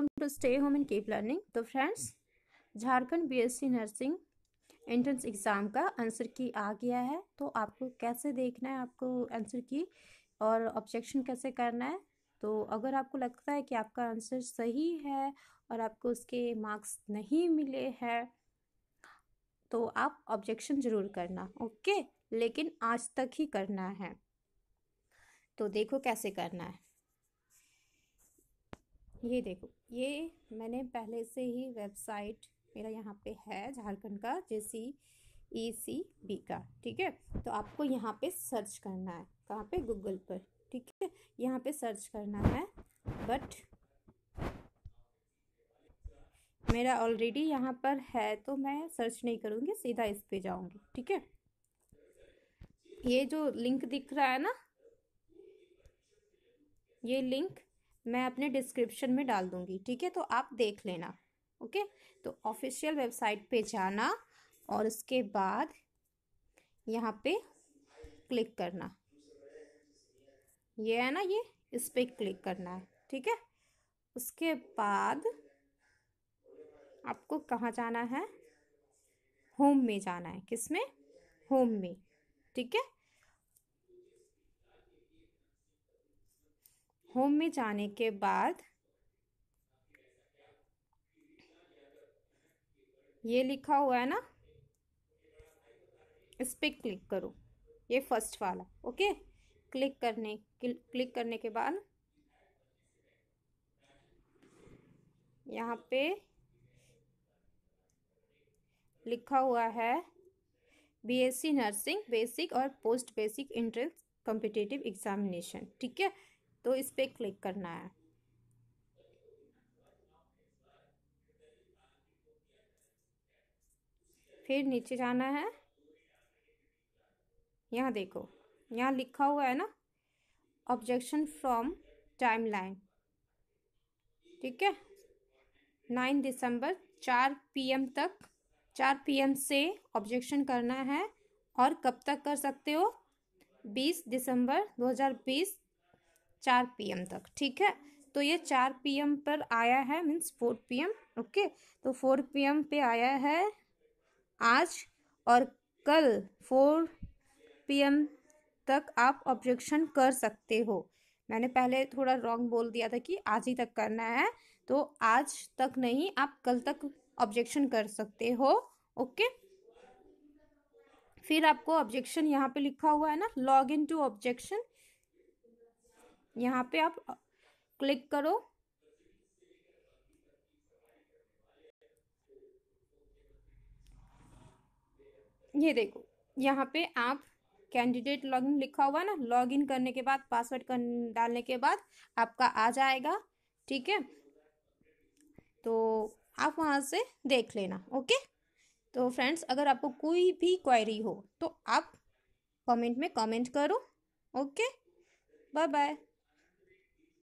welcome to stay home and keep learning तो friends Jharkhand BSc nursing entrance exam का answer key आ गया है तो आपको कैसे देखना है आपको आंसर की और ऑब्जेक्शन कैसे करना है तो अगर आपको लगता है कि आपका आंसर सही है और आपको उसके मार्क्स नहीं मिले हैं तो आप ऑब्जेक्शन ज़रूर करना ओके लेकिन आज तक ही करना है तो देखो कैसे करना है ये देखो ये मैंने पहले से ही वेबसाइट मेरा यहाँ पे है झारखंड का जे सी ई सी बी का ठीक है तो आपको यहाँ पे सर्च करना है कहाँ पे गूगल पर ठीक है यहाँ पे सर्च करना है बट मेरा ऑलरेडी यहाँ पर है तो मैं सर्च नहीं करूँगी सीधा इस पे जाऊँगी ठीक है ये जो लिंक दिख रहा है ना ये लिंक मैं अपने डिस्क्रिप्शन में डाल दूँगी ठीक है तो आप देख लेना ओके तो ऑफिशियल वेबसाइट पे जाना और उसके बाद यहाँ पे क्लिक करना ये है ना ये इस पर क्लिक करना है ठीक है उसके बाद आपको कहाँ जाना है होम में जाना है किस में होम में ठीक है होम में जाने के बाद ये लिखा हुआ है ना इस पर क्लिक करो ये फर्स्ट वाला ओके क्लिक करने क्लिक करने के बाद यहाँ पे लिखा हुआ है बीएससी नर्सिंग बेसिक और post basic entrance competitive examination ठीक है तो इस पर क्लिक करना है फिर नीचे जाना है यहाँ देखो यहाँ लिखा हुआ है ना ऑब्जेक्शन फ्रॉम टाइमलाइन ठीक है नाइन दिसंबर चार पीएम तक चार पीएम से ऑब्जेक्शन करना है और कब तक कर सकते हो बीस दिसंबर दो हजार बीस चार पी तक ठीक है तो ये चार पी पर आया है मीन्स फोर पी ओके तो फोर पी पे आया है आज और कल फोर पी तक आप ऑब्जेक्शन कर सकते हो मैंने पहले थोड़ा रॉन्ग बोल दिया था कि आज ही तक करना है तो आज तक नहीं आप कल तक ऑब्जेक्शन कर सकते हो ओके फिर आपको ऑब्जेक्शन यहाँ पे लिखा हुआ है ना लॉग इन टू ऑब्जेक्शन यहाँ पे आप क्लिक करो ये देखो यहाँ पे आप कैंडिडेट लॉगिन लिखा हुआ ना लॉगिन करने के बाद पासवर्ड कर डालने के बाद आपका आ जाएगा ठीक है तो आप वहाँ से देख लेना ओके तो फ्रेंड्स अगर आपको कोई भी क्वेरी हो तो आप कमेंट में कमेंट करो ओके बाय बाय